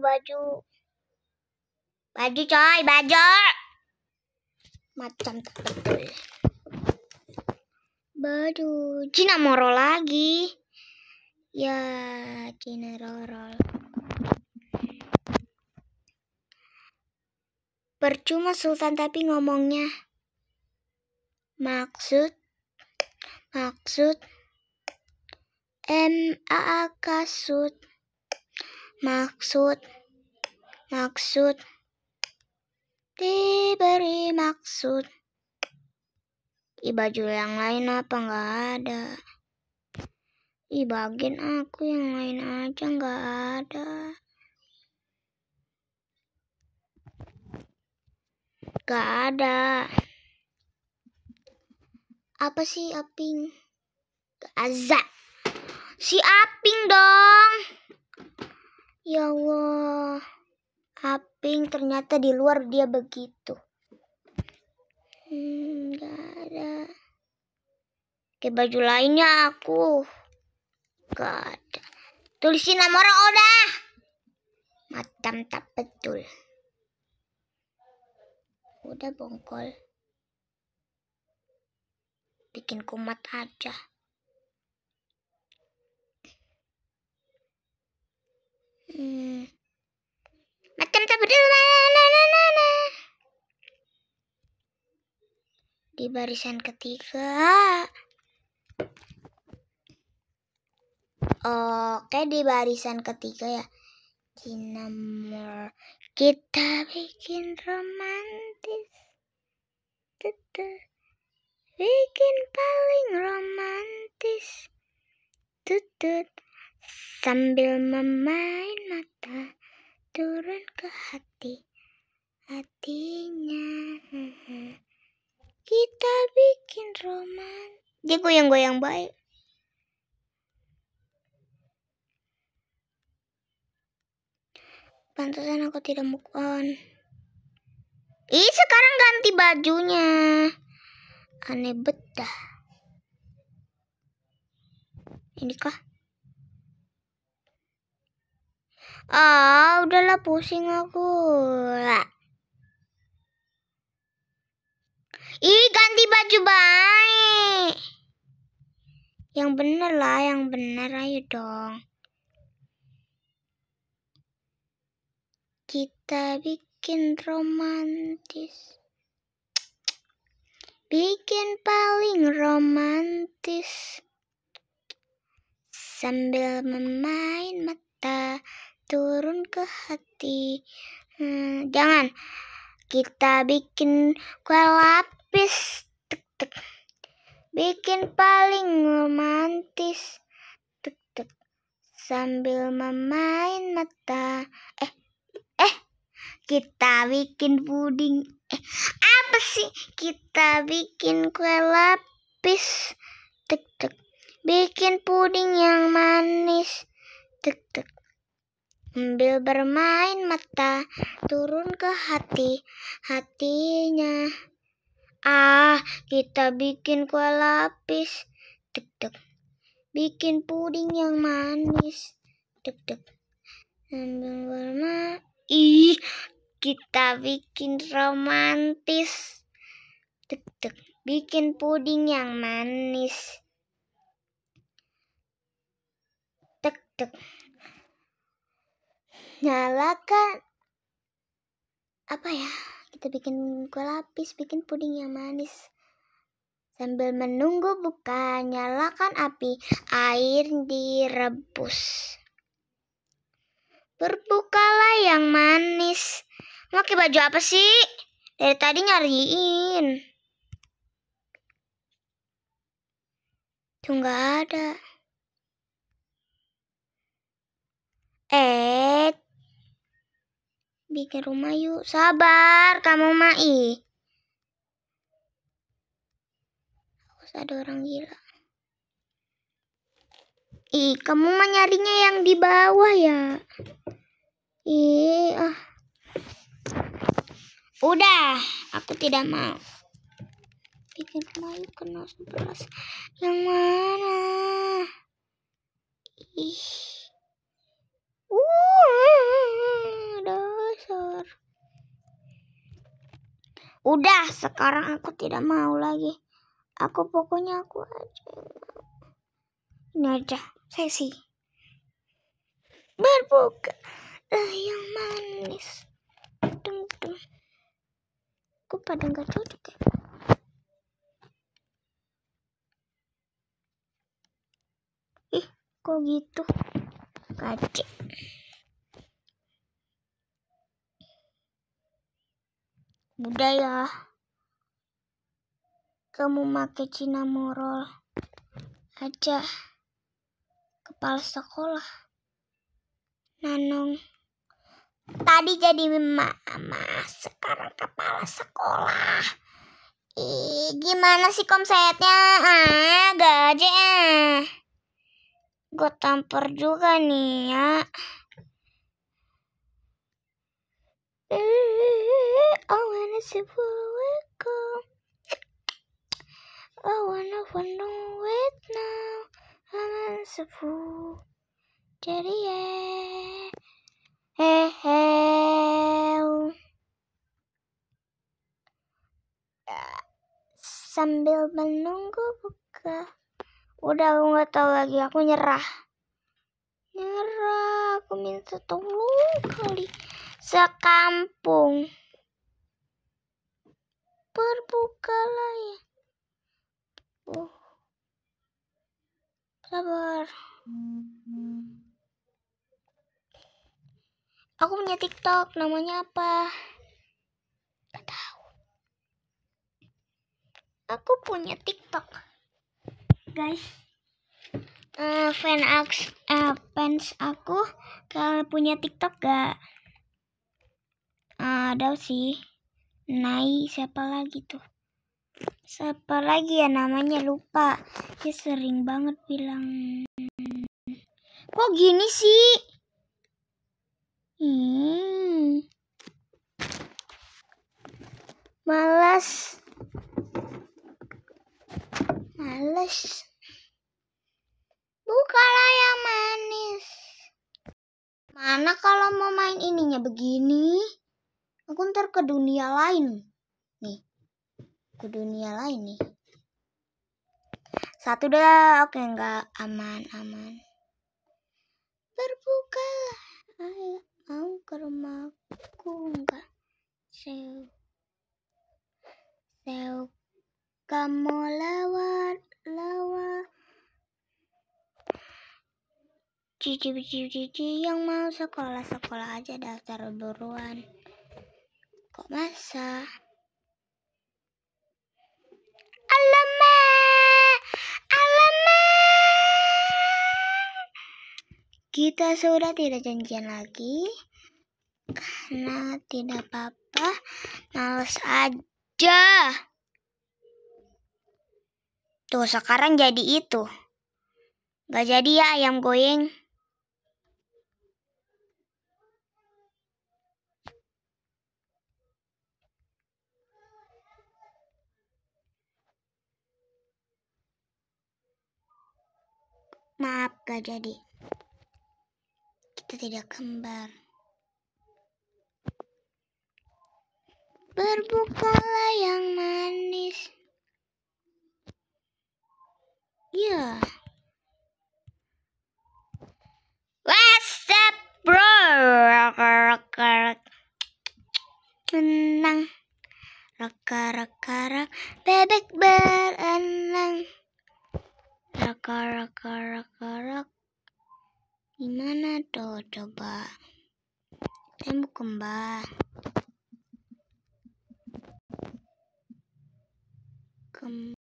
baju. Baju coy, baju. Macam tak betul. Baju. Cina moro lagi. Ya, Cina rorol. Percuma Sultan tapi ngomongnya. Maksud? Maksud? M A A kasut maksud maksud diberi maksud i baju yang lain apa nggak ada i bagian aku yang lain aja nggak ada nggak ada apa sih aping Gaza si aping dong Ya Allah, Aping ternyata di luar dia begitu. Hmm, gak ada. Ke baju lainnya aku. Gak ada. Tulisin nomor orang udah. Matam tak betul. Udah bongkol. Bikin kumat aja. Macam tak berdua. Di barisan ketiga. Oke, di barisan ketiga ya. Cinnamon. Kita bikin romantis. tutut Bikin paling romantis. Tutut. Sambil memain mata turun ke hati hatinya. Kita bikin roman. Dia goyang-goyang baik. pantasan aku tidak move on. Ih, sekarang ganti bajunya. Aneh betah. Ini kah? Ah, udahlah pusing aku. Lah. Ih, ganti baju baik. Yang bener lah, yang bener ayo dong. Kita bikin romantis. Bikin paling romantis. Sambil memain mata turun ke hati. Hmm, jangan. Kita bikin kue lapis. Tek, tek. Bikin paling romantis. Tek, tek. Sambil memain mata. Eh, eh. Kita bikin puding. Eh, apa sih? Kita bikin kue lapis. Tek, tek. Bikin puding yang manis. Tek, tek Ambil bermain mata, turun ke hati, hatinya. Ah, kita bikin kue lapis. Tuk, tuk. Bikin puding yang manis. Tuk, tuk. Ambil bermain. Ih, kita bikin romantis. Tuk, tuk. Bikin puding yang manis. Dek nyalakan apa ya kita bikin kue lapis bikin puding yang manis sambil menunggu buka nyalakan api air direbus berbukalah yang manis pakai baju apa sih dari tadi nyariin tuh nggak ada bikin rumah yuk. Sabar, kamu Mai. Harus ada orang gila. Ih, kamu mah nyarinya yang di bawah ya. Ih, ah. Udah, aku tidak mau. Bikin rumah yuk kena sebelas. Yang mana? Ih. Udah, sekarang aku tidak mau lagi. Aku pokoknya aku aja. Ini aja, sih Berbuka eh, yang manis. Dung, dung. Aku pada nggak cocok ya. Ih, kok gitu? Gajik. budaya ya kamu pakai Cina morol aja kepala sekolah Nanong tadi jadi mama sekarang kepala sekolah Ih, gimana sih komsetnya ah gaje ah. gue tampar juga nih ya I wanna see go. I wanna wanna with now. I wanna see Jadi ya. Heheu. Sambil menunggu buka. Udah aku nggak tahu lagi. Aku nyerah. Nyerah. Aku minta tolong kali. Sekampung berbukalah ya. Uh. Sabar. Aku punya TikTok, namanya apa? Gak tahu. Aku punya TikTok, guys. Uh, fan aku, uh, eh, fans aku kalau punya TikTok gak? Uh, ada sih. Nai siapa lagi tuh siapa lagi ya namanya lupa dia sering banget bilang kok gini sih hmm. malas malas bukalah yang manis mana kalau mau main ininya begini aku ntar ke dunia lain nih ke dunia lain nih satu dah oke nggak aman aman berbukalah ayo mau ke rumahku nggak seu seu kamu lewat lewat cici cici cici yang mau sekolah sekolah aja daftar buruan masa. Alamak, alamak. Kita sudah tidak janjian lagi. Karena tidak apa-apa, males aja. Tuh sekarang jadi itu. Gak jadi ya ayam goyang. Maaf gak jadi. Kita tidak kembar. Berbukalah yang manis. Ya. Yeah. dua tembok mbak Kem